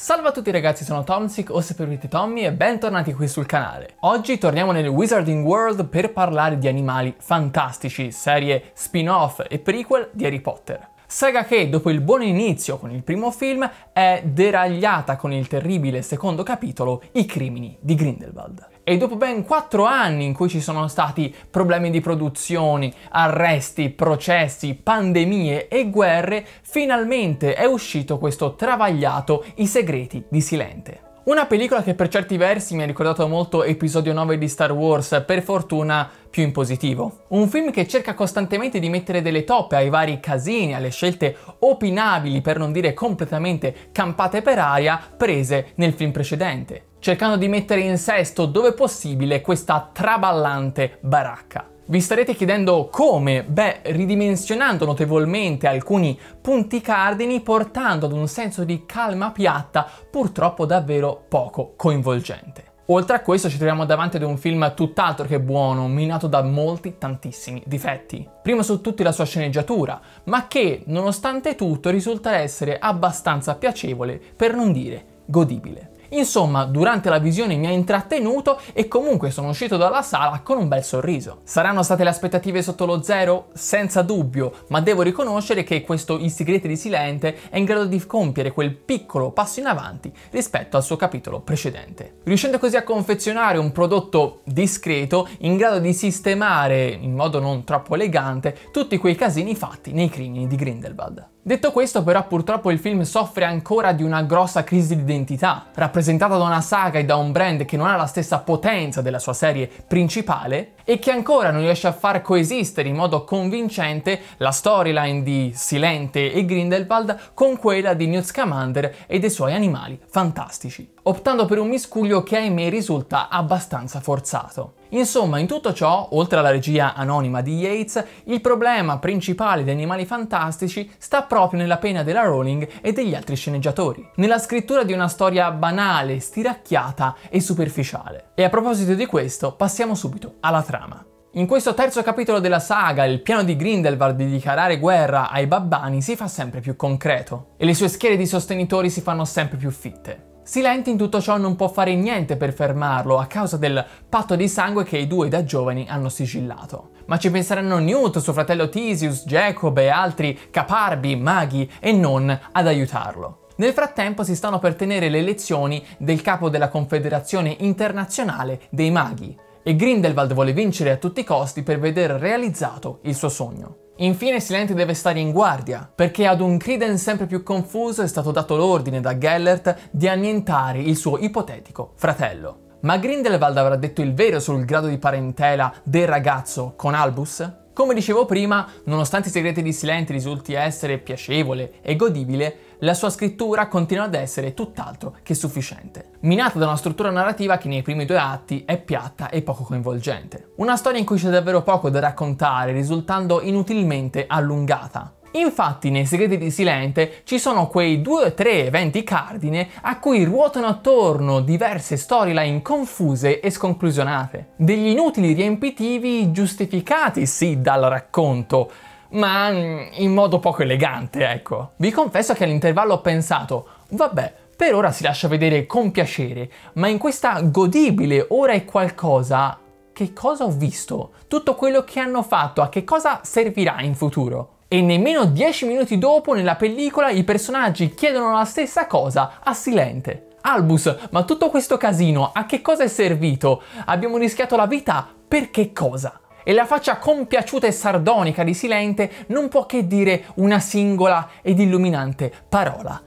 Salve a tutti ragazzi, sono Tomsic, o se preferite Tommy, e bentornati qui sul canale. Oggi torniamo nel Wizarding World per parlare di animali fantastici, serie spin-off e prequel di Harry Potter. Saga che, dopo il buon inizio con il primo film, è deragliata con il terribile secondo capitolo I crimini di Grindelwald. E dopo ben quattro anni in cui ci sono stati problemi di produzione, arresti, processi, pandemie e guerre, finalmente è uscito questo travagliato I segreti di Silente. Una pellicola che per certi versi mi ha ricordato molto episodio 9 di Star Wars, per fortuna più in positivo. Un film che cerca costantemente di mettere delle toppe ai vari casini, alle scelte opinabili, per non dire completamente campate per aria, prese nel film precedente, cercando di mettere in sesto dove possibile questa traballante baracca. Vi starete chiedendo come? Beh, ridimensionando notevolmente alcuni punti cardini portando ad un senso di calma piatta purtroppo davvero poco coinvolgente. Oltre a questo ci troviamo davanti ad un film tutt'altro che buono, minato da molti tantissimi difetti. Primo su tutti la sua sceneggiatura, ma che, nonostante tutto, risulta essere abbastanza piacevole, per non dire godibile. Insomma, durante la visione mi ha intrattenuto e comunque sono uscito dalla sala con un bel sorriso. Saranno state le aspettative sotto lo zero? Senza dubbio, ma devo riconoscere che questo I segreti di Silente è in grado di compiere quel piccolo passo in avanti rispetto al suo capitolo precedente. Riuscendo così a confezionare un prodotto discreto in grado di sistemare in modo non troppo elegante tutti quei casini fatti nei crimini di Grindelwald. Detto questo però purtroppo il film soffre ancora di una grossa crisi di identità, rappresentata da una saga e da un brand che non ha la stessa potenza della sua serie principale e che ancora non riesce a far coesistere in modo convincente la storyline di Silente e Grindelwald con quella di Newt Scamander e dei suoi animali fantastici, optando per un miscuglio che ahimè risulta abbastanza forzato. Insomma, in tutto ciò, oltre alla regia anonima di Yates, il problema principale di Animali Fantastici sta proprio nella pena della Rowling e degli altri sceneggiatori, nella scrittura di una storia banale, stiracchiata e superficiale. E a proposito di questo, passiamo subito alla trama. In questo terzo capitolo della saga, il piano di Grindelwald di dichiarare guerra ai babbani si fa sempre più concreto e le sue schiere di sostenitori si fanno sempre più fitte. Silenti in tutto ciò non può fare niente per fermarlo a causa del patto di sangue che i due da giovani hanno sigillato. Ma ci penseranno Newt, suo fratello Tisius, Jacob e altri caparbi, maghi e non ad aiutarlo. Nel frattempo si stanno per tenere le elezioni del capo della Confederazione Internazionale dei Maghi, e Grindelwald vuole vincere a tutti i costi per vedere realizzato il suo sogno. Infine Silente deve stare in guardia, perché ad un Criden sempre più confuso è stato dato l'ordine da Gellert di annientare il suo ipotetico fratello. Ma Grindelwald avrà detto il vero sul grado di parentela del ragazzo con Albus? Come dicevo prima, nonostante i segreti di Silente risulti essere piacevole e godibile, la sua scrittura continua ad essere tutt'altro che sufficiente, minata da una struttura narrativa che nei primi due atti è piatta e poco coinvolgente. Una storia in cui c'è davvero poco da raccontare, risultando inutilmente allungata. Infatti nei Segreti di Silente ci sono quei due o tre eventi cardine a cui ruotano attorno diverse storyline confuse e sconclusionate, degli inutili riempitivi giustificati sì dal racconto, ma mm, in modo poco elegante, ecco. Vi confesso che all'intervallo ho pensato, vabbè, per ora si lascia vedere con piacere, ma in questa godibile ora è qualcosa, che cosa ho visto? Tutto quello che hanno fatto, a che cosa servirà in futuro? E nemmeno dieci minuti dopo nella pellicola i personaggi chiedono la stessa cosa a Silente. Albus, ma tutto questo casino a che cosa è servito? Abbiamo rischiato la vita per che cosa? e la faccia compiaciuta e sardonica di Silente non può che dire una singola ed illuminante parola.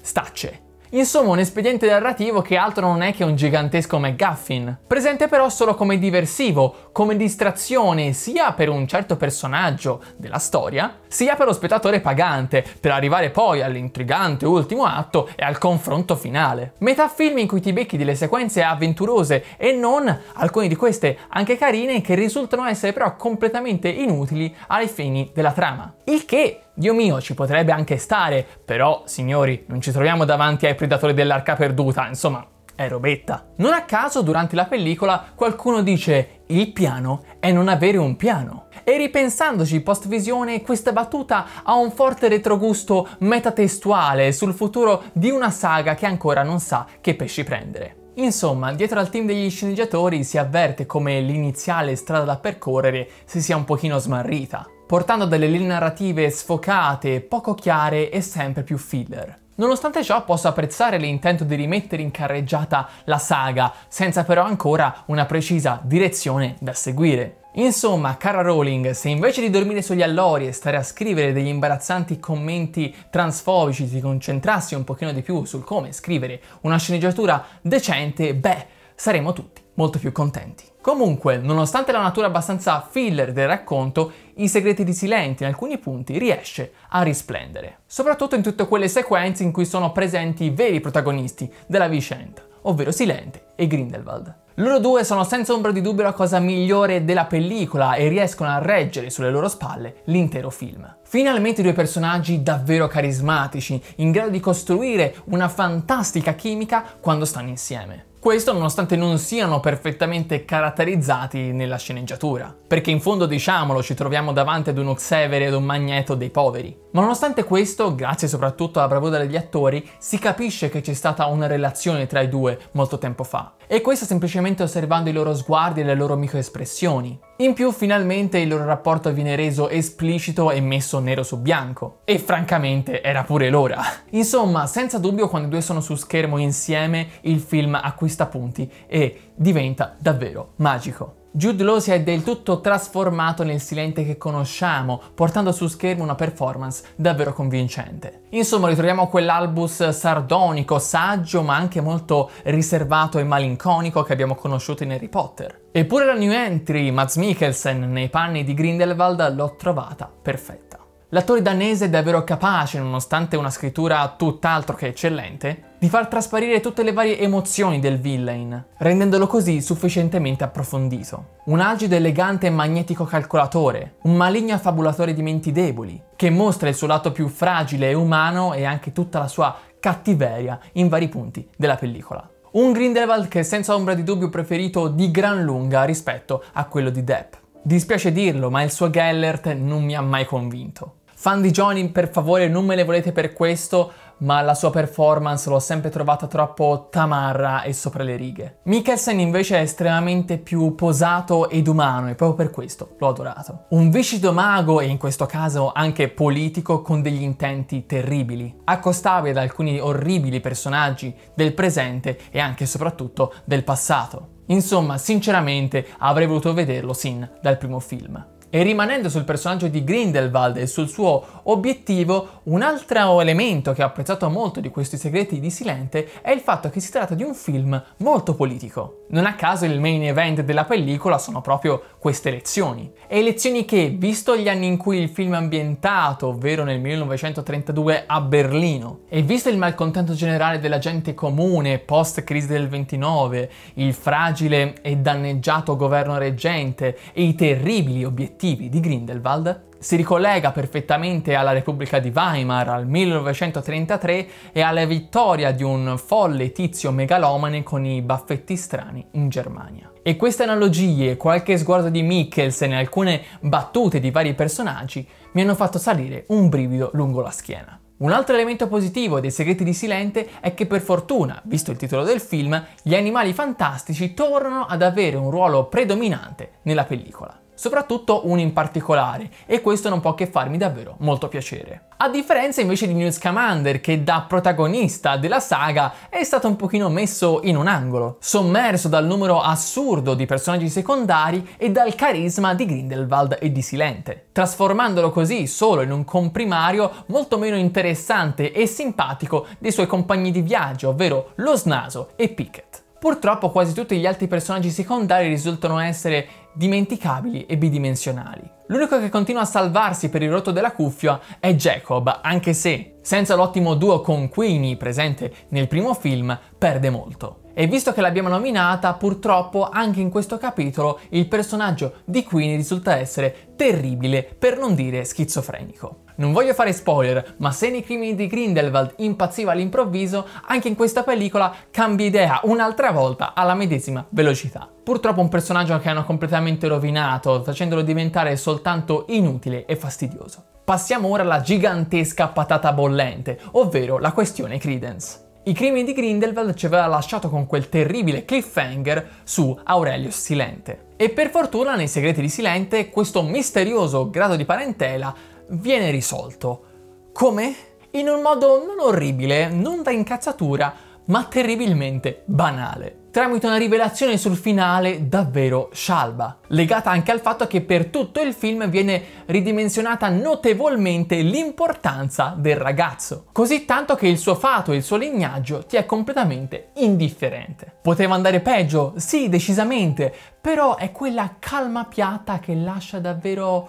Stacce. Insomma, un espediente narrativo che altro non è che un gigantesco McGuffin, presente però solo come diversivo, come distrazione sia per un certo personaggio della storia, sia per lo spettatore pagante, per arrivare poi all'intrigante ultimo atto e al confronto finale. Metà film in cui ti becchi delle sequenze avventurose e non, alcune di queste anche carine, che risultano essere però completamente inutili ai fini della trama. Il che Dio mio, ci potrebbe anche stare, però, signori, non ci troviamo davanti ai predatori dell'arca perduta, insomma, è robetta. Non a caso, durante la pellicola, qualcuno dice il piano è non avere un piano. E ripensandoci post visione, questa battuta ha un forte retrogusto metatestuale sul futuro di una saga che ancora non sa che pesci prendere. Insomma, dietro al team degli sceneggiatori si avverte come l'iniziale strada da percorrere si sia un pochino smarrita, portando delle linee narrative sfocate, poco chiare e sempre più filler. Nonostante ciò posso apprezzare l'intento di rimettere in carreggiata la saga, senza però ancora una precisa direzione da seguire. Insomma, cara Rowling, se invece di dormire sugli allori e stare a scrivere degli imbarazzanti commenti transfobici ti concentrassi un pochino di più sul come scrivere una sceneggiatura decente, beh, saremmo tutti molto più contenti. Comunque, nonostante la natura abbastanza filler del racconto, I segreti di Silenti in alcuni punti riesce a risplendere, soprattutto in tutte quelle sequenze in cui sono presenti i veri protagonisti della vicenda, ovvero Silente e Grindelwald. Loro due sono senza ombra di dubbio la cosa migliore della pellicola e riescono a reggere sulle loro spalle l'intero film. Finalmente due personaggi davvero carismatici, in grado di costruire una fantastica chimica quando stanno insieme. Questo nonostante non siano perfettamente caratterizzati nella sceneggiatura, perché in fondo diciamolo ci troviamo davanti ad uno e ad un Magneto dei poveri. Ma nonostante questo, grazie soprattutto alla bravura degli attori, si capisce che c'è stata una relazione tra i due molto tempo fa. E questo semplicemente osservando i loro sguardi e le loro microespressioni. In più finalmente il loro rapporto viene reso esplicito e messo nero su bianco. E francamente era pure l'ora. Insomma, senza dubbio quando i due sono su schermo insieme il film acquista punti e diventa davvero magico. Jude Law si è del tutto trasformato nel silente che conosciamo, portando su schermo una performance davvero convincente. Insomma, ritroviamo quell'Albus sardonico, saggio, ma anche molto riservato e malinconico che abbiamo conosciuto in Harry Potter. Eppure la new entry, Mads Mikkelsen, nei panni di Grindelwald, l'ho trovata perfetta. L'attore danese è davvero capace, nonostante una scrittura tutt'altro che eccellente, di far trasparire tutte le varie emozioni del villain, rendendolo così sufficientemente approfondito. Un agido, elegante e magnetico calcolatore, un maligno affabulatore di menti deboli, che mostra il suo lato più fragile e umano e anche tutta la sua cattiveria in vari punti della pellicola. Un Grindelwald che è senza ombra di dubbio preferito di gran lunga rispetto a quello di Depp. Dispiace dirlo, ma il suo Gellert non mi ha mai convinto. Fan di Johnny, per favore, non me le volete per questo, ma la sua performance l'ho sempre trovata troppo tamarra e sopra le righe. Mikkelsen invece è estremamente più posato ed umano e proprio per questo l'ho adorato. Un viscido mago e in questo caso anche politico con degli intenti terribili, accostabile ad alcuni orribili personaggi del presente e anche e soprattutto del passato. Insomma, sinceramente avrei voluto vederlo sin dal primo film. E rimanendo sul personaggio di Grindelwald e sul suo obiettivo, un altro elemento che ho apprezzato molto di questi segreti di Silente è il fatto che si tratta di un film molto politico. Non a caso il main event della pellicola sono proprio queste elezioni. E elezioni che, visto gli anni in cui il film è ambientato, ovvero nel 1932 a Berlino, e visto il malcontento generale della gente comune post crisi del 29, il fragile e danneggiato governo reggente e i terribili obiettivi effettivi di Grindelwald, si ricollega perfettamente alla Repubblica di Weimar al 1933 e alla vittoria di un folle tizio megalomane con i baffetti strani in Germania. E queste analogie, qualche sguardo di Mikkelsen e alcune battute di vari personaggi mi hanno fatto salire un brivido lungo la schiena. Un altro elemento positivo dei Segreti di Silente è che per fortuna, visto il titolo del film, gli animali fantastici tornano ad avere un ruolo predominante nella pellicola soprattutto uno in particolare, e questo non può che farmi davvero molto piacere. A differenza invece di Newt Scamander, che da protagonista della saga è stato un pochino messo in un angolo, sommerso dal numero assurdo di personaggi secondari e dal carisma di Grindelwald e di Silente, trasformandolo così solo in un comprimario molto meno interessante e simpatico dei suoi compagni di viaggio, ovvero lo Snaso e Pickett. Purtroppo quasi tutti gli altri personaggi secondari risultano essere dimenticabili e bidimensionali. L'unico che continua a salvarsi per il rotto della cuffia è Jacob, anche se, senza l'ottimo duo con Queenie presente nel primo film, perde molto. E visto che l'abbiamo nominata, purtroppo anche in questo capitolo il personaggio di Queenie risulta essere terribile, per non dire schizofrenico. Non voglio fare spoiler, ma se nei crimini di Grindelwald impazziva all'improvviso, anche in questa pellicola cambia idea un'altra volta alla medesima velocità. Purtroppo un personaggio che hanno completamente rovinato, facendolo diventare soltanto inutile e fastidioso. Passiamo ora alla gigantesca patata bollente, ovvero la questione Credence. I crimini di Grindelwald ci aveva lasciato con quel terribile cliffhanger su Aurelius Silente. E per fortuna nei segreti di Silente questo misterioso grado di parentela viene risolto. Come? In un modo non orribile, non da incazzatura, ma terribilmente banale tramite una rivelazione sul finale davvero scialba, legata anche al fatto che per tutto il film viene ridimensionata notevolmente l'importanza del ragazzo, così tanto che il suo fato e il suo lignaggio ti è completamente indifferente. Poteva andare peggio, sì, decisamente, però è quella calma piatta che lascia davvero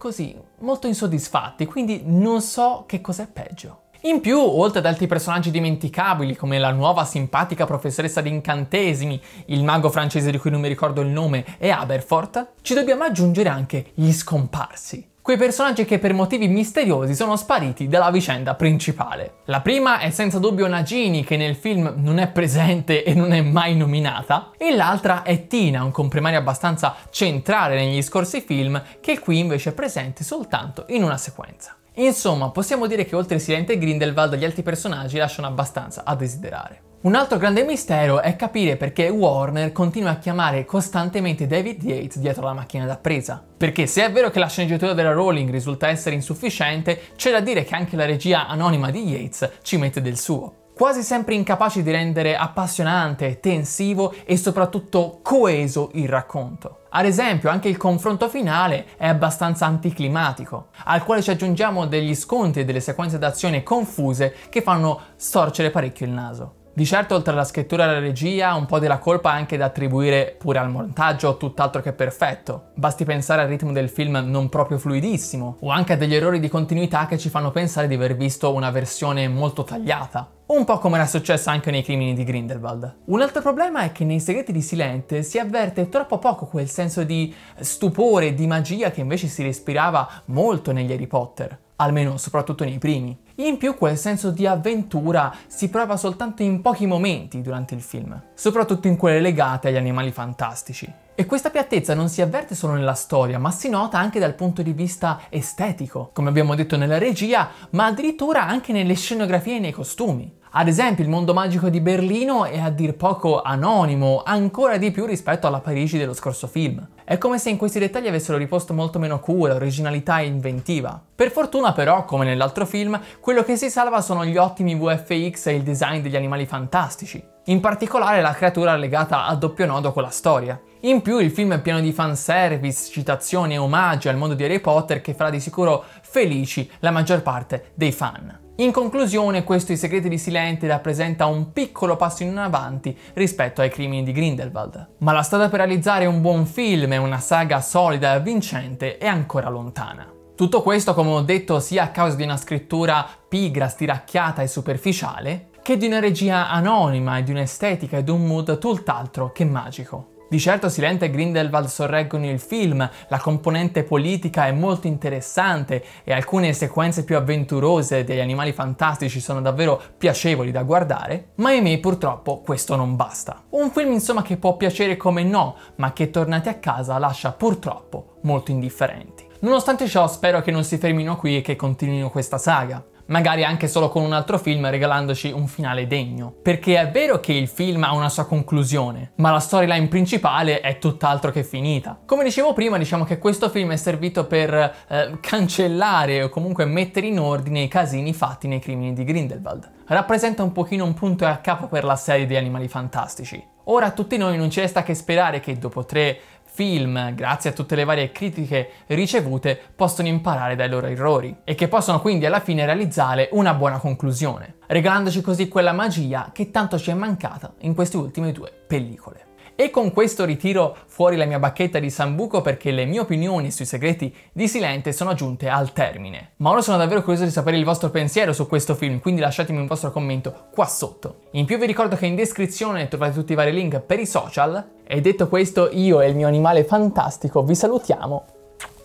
così, molto insoddisfatti, quindi non so che cos'è peggio. In più, oltre ad altri personaggi dimenticabili come la nuova simpatica professoressa di incantesimi, il mago francese di cui non mi ricordo il nome e Aberforth, ci dobbiamo aggiungere anche gli scomparsi quei personaggi che per motivi misteriosi sono spariti dalla vicenda principale. La prima è senza dubbio Nagini che nel film non è presente e non è mai nominata e l'altra è Tina, un comprimario abbastanza centrale negli scorsi film che qui invece è presente soltanto in una sequenza. Insomma, possiamo dire che oltre Silente e Grindelwald gli altri personaggi lasciano abbastanza a desiderare. Un altro grande mistero è capire perché Warner continua a chiamare costantemente David Yates dietro la macchina da presa. Perché se è vero che la sceneggiatura della Rowling risulta essere insufficiente, c'è da dire che anche la regia anonima di Yates ci mette del suo quasi sempre incapaci di rendere appassionante, tensivo e soprattutto coeso il racconto. Ad esempio, anche il confronto finale è abbastanza anticlimatico, al quale ci aggiungiamo degli scontri e delle sequenze d'azione confuse che fanno storcere parecchio il naso. Di certo, oltre alla scrittura e alla regia, un po' della colpa è anche da attribuire pure al montaggio, tutt'altro che perfetto. Basti pensare al ritmo del film non proprio fluidissimo, o anche a degli errori di continuità che ci fanno pensare di aver visto una versione molto tagliata. Un po' come era successo anche nei crimini di Grindelwald. Un altro problema è che nei segreti di Silente si avverte troppo poco quel senso di stupore, di magia che invece si respirava molto negli Harry Potter almeno soprattutto nei primi. In più quel senso di avventura si prova soltanto in pochi momenti durante il film, soprattutto in quelle legate agli animali fantastici. E questa piattezza non si avverte solo nella storia, ma si nota anche dal punto di vista estetico, come abbiamo detto nella regia, ma addirittura anche nelle scenografie e nei costumi. Ad esempio il mondo magico di Berlino è a dir poco anonimo, ancora di più rispetto alla Parigi dello scorso film. È come se in questi dettagli avessero riposto molto meno cura, originalità e inventiva. Per fortuna però, come nell'altro film, quello che si salva sono gli ottimi VFX e il design degli animali fantastici. In particolare la creatura legata a doppio nodo con la storia. In più il film è pieno di fanservice, citazioni e omaggi al mondo di Harry Potter che farà di sicuro felici la maggior parte dei fan. In conclusione, questo I segreti di Silente rappresenta un piccolo passo in avanti rispetto ai crimini di Grindelwald. Ma la strada per realizzare un buon film e una saga solida e avvincente è ancora lontana. Tutto questo, come ho detto, sia a causa di una scrittura pigra, stiracchiata e superficiale, che di una regia anonima e di un'estetica ed un mood tutt'altro che magico. Di certo Silente e Grindelwald sorreggono il film, la componente politica è molto interessante e alcune sequenze più avventurose degli animali fantastici sono davvero piacevoli da guardare, ma ahimè purtroppo questo non basta. Un film insomma che può piacere come no, ma che tornati a casa lascia purtroppo molto indifferenti. Nonostante ciò spero che non si fermino qui e che continuino questa saga magari anche solo con un altro film regalandoci un finale degno. Perché è vero che il film ha una sua conclusione, ma la storyline principale è tutt'altro che finita. Come dicevo prima, diciamo che questo film è servito per eh, cancellare o comunque mettere in ordine i casini fatti nei crimini di Grindelwald. Rappresenta un pochino un punto a capo per la serie di Animali Fantastici. Ora a tutti noi non ci resta che sperare che dopo tre film, grazie a tutte le varie critiche ricevute, possono imparare dai loro errori e che possono quindi alla fine realizzare una buona conclusione, regalandoci così quella magia che tanto ci è mancata in queste ultime due pellicole. E con questo ritiro fuori la mia bacchetta di Sambuco perché le mie opinioni sui segreti di Silente sono giunte al termine. Ma ora sono davvero curioso di sapere il vostro pensiero su questo film, quindi lasciatemi un vostro commento qua sotto. In più vi ricordo che in descrizione trovate tutti i vari link per i social. E detto questo, io e il mio animale fantastico vi salutiamo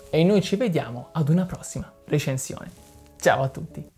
e noi ci vediamo ad una prossima recensione. Ciao a tutti!